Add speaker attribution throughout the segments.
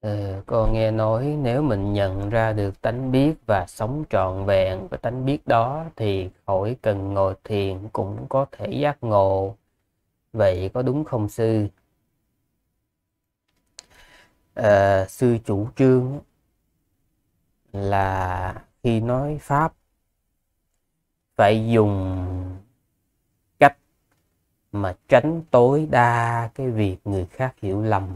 Speaker 1: Ừ, con nghe nói nếu mình nhận ra được tánh biết và sống trọn vẹn với tánh biết đó thì khỏi cần ngồi thiền cũng có thể giác ngộ. Vậy có đúng không sư? À, sư chủ trương là khi nói pháp phải dùng cách mà tránh tối đa cái việc người khác hiểu lầm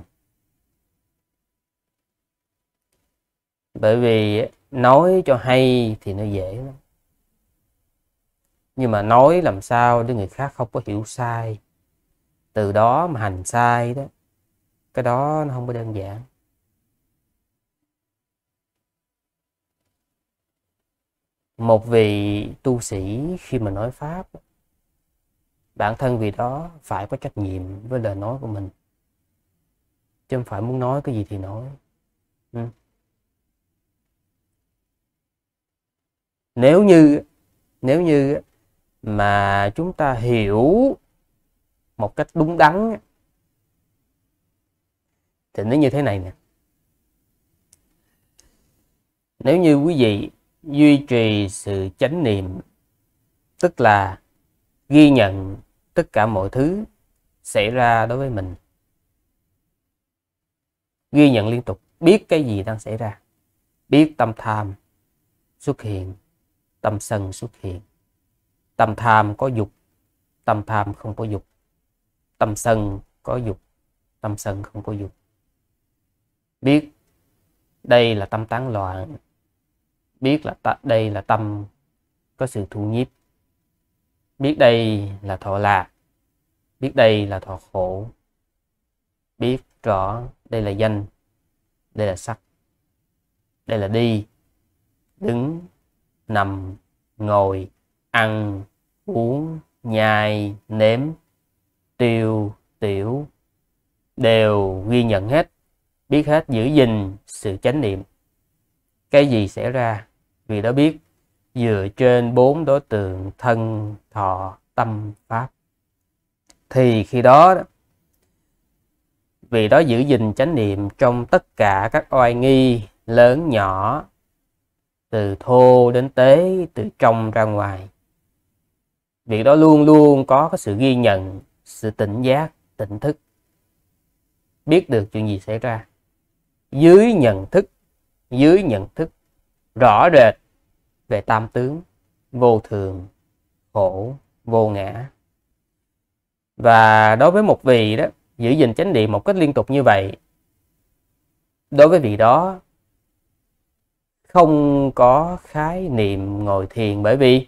Speaker 1: bởi vì nói cho hay thì nó dễ lắm nhưng mà nói làm sao để người khác không có hiểu sai từ đó mà hành sai đó cái đó nó không có đơn giản một vị tu sĩ khi mà nói pháp bản thân vì đó phải có trách nhiệm với lời nói của mình chứ không phải muốn nói cái gì thì nói ừ. nếu như nếu như mà chúng ta hiểu một cách đúng đắn thì nó như thế này nè nếu như quý vị duy trì sự chánh niệm tức là ghi nhận tất cả mọi thứ xảy ra đối với mình ghi nhận liên tục biết cái gì đang xảy ra biết tâm tham xuất hiện tâm sân xuất hiện tâm tham có dục tâm tham không có dục tâm sân có dục tâm sân không có dục biết đây là tâm tán loạn biết là ta, đây là tâm có sự thu nhiếp biết đây là thọ lạc biết đây là thọ khổ biết rõ đây là danh đây là sắc đây là đi đứng nằm, ngồi, ăn, uống, nhai, nếm, tiêu, tiểu đều ghi nhận hết, biết hết giữ gìn sự chánh niệm. Cái gì xảy ra vì đã biết dựa trên bốn đối tượng thân, thọ, tâm, pháp. Thì khi đó vì đó giữ gìn chánh niệm trong tất cả các oai nghi lớn nhỏ từ thô đến tế từ trong ra ngoài việc đó luôn luôn có cái sự ghi nhận sự tỉnh giác tỉnh thức biết được chuyện gì xảy ra dưới nhận thức dưới nhận thức rõ rệt về tam tướng vô thường khổ vô ngã và đối với một vị đó giữ gìn chánh niệm một cách liên tục như vậy đối với vị đó không có khái niệm ngồi thiền bởi vì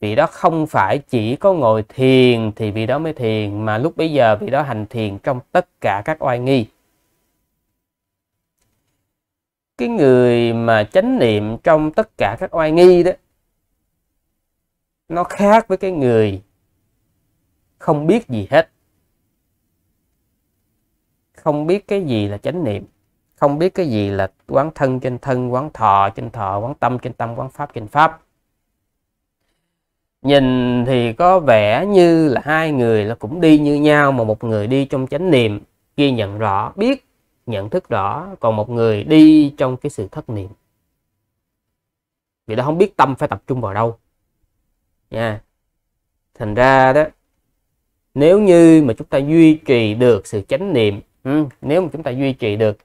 Speaker 1: vị đó không phải chỉ có ngồi thiền thì vị đó mới thiền mà lúc bây giờ vị đó hành thiền trong tất cả các oai nghi cái người mà chánh niệm trong tất cả các oai nghi đó nó khác với cái người không biết gì hết không biết cái gì là chánh niệm không biết cái gì là quán thân trên thân quán thọ trên thọ quán tâm trên tâm quán pháp trên pháp nhìn thì có vẻ như là hai người là cũng đi như nhau mà một người đi trong chánh niệm ghi nhận rõ biết nhận thức rõ còn một người đi trong cái sự thất niệm vì đó không biết tâm phải tập trung vào đâu nha thành ra đó nếu như mà chúng ta duy trì được sự chánh niệm ừ, nếu mà chúng ta duy trì được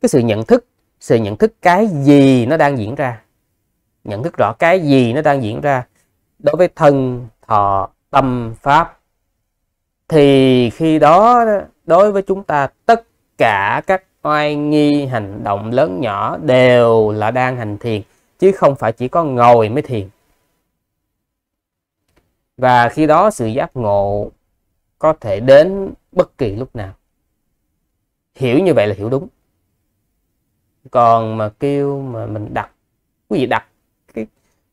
Speaker 1: cái sự nhận thức sự nhận thức cái gì nó đang diễn ra nhận thức rõ cái gì nó đang diễn ra đối với thân thọ tâm pháp thì khi đó đối với chúng ta tất cả các oai nghi hành động lớn nhỏ đều là đang hành thiền chứ không phải chỉ có ngồi mới thiền và khi đó sự giác ngộ có thể đến bất kỳ lúc nào hiểu như vậy là hiểu đúng còn mà kêu mà mình đặt quý vị đặt cái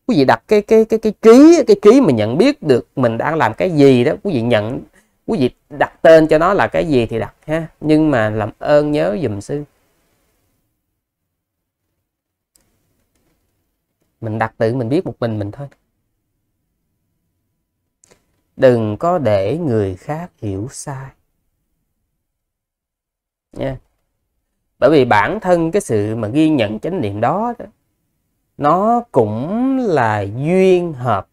Speaker 1: quý vị đặt cái cái cái cái trí cái trí mà nhận biết được mình đang làm cái gì đó quý vị nhận quý vị đặt tên cho nó là cái gì thì đặt ha nhưng mà làm ơn nhớ dùm sư mình đặt tự mình biết một mình mình thôi đừng có để người khác hiểu sai nha bởi vì bản thân cái sự mà ghi nhận chánh niệm đó, nó cũng là duyên hợp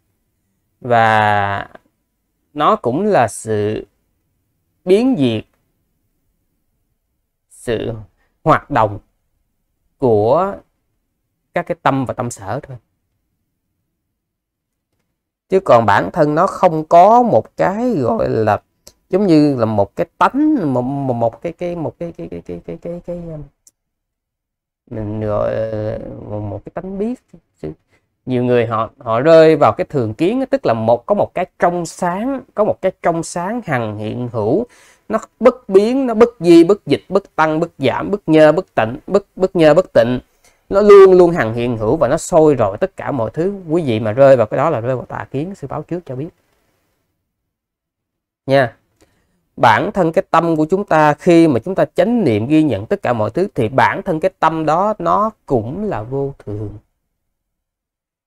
Speaker 1: và nó cũng là sự biến diệt sự hoạt động của các cái tâm và tâm sở thôi chứ còn bản thân nó không có một cái gọi là giống như là một cái tánh một, một cái cái một cái cái cái cái cái cái, cái, cái mình gọi một cái tánh biết nhiều người họ họ rơi vào cái thường kiến tức là một có một cái trong sáng có một cái trong sáng hằng hiện hữu nó bất biến nó bất di bất dịch bất tăng bất giảm bất nhơ bất tịnh bất bất nhơ bất tịnh nó luôn luôn hằng hiện hữu và nó sôi rồi tất cả mọi thứ quý vị mà rơi vào cái đó là rơi vào tà kiến sư báo trước cho biết nha bản thân cái tâm của chúng ta khi mà chúng ta chánh niệm ghi nhận tất cả mọi thứ thì bản thân cái tâm đó nó cũng là vô thường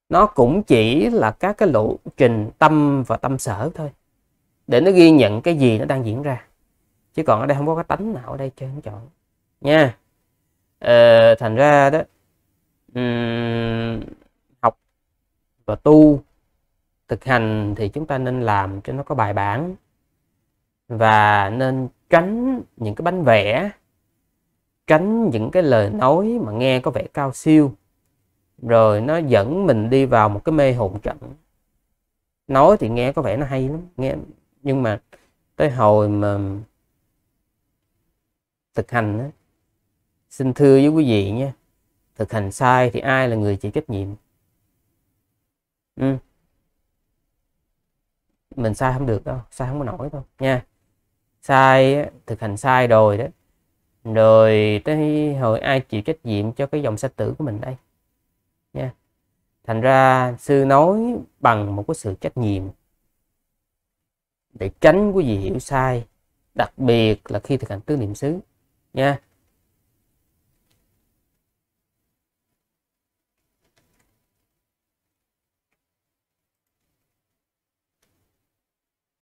Speaker 1: nó cũng chỉ là các cái lộ trình tâm và tâm sở thôi để nó ghi nhận cái gì nó đang diễn ra chứ còn ở đây không có cái tánh nào ở đây chơi không chọn nha ờ, thành ra đó um, học và tu thực hành thì chúng ta nên làm cho nó có bài bản và nên tránh những cái bánh vẽ tránh những cái lời nói mà nghe có vẻ cao siêu rồi nó dẫn mình đi vào một cái mê hồn trận nói thì nghe có vẻ nó hay lắm nghe nhưng mà tới hồi mà thực hành đó, xin thưa với quý vị nhé thực hành sai thì ai là người chịu trách nhiệm ừ. mình sai không được đâu sai không có nổi đâu nha sai thực hành sai rồi đó rồi tới hồi ai chịu trách nhiệm cho cái dòng sách tử của mình đây nha thành ra sư nói bằng một cái sự trách nhiệm để tránh quý vị hiểu sai đặc biệt là khi thực hành tứ niệm xứ nha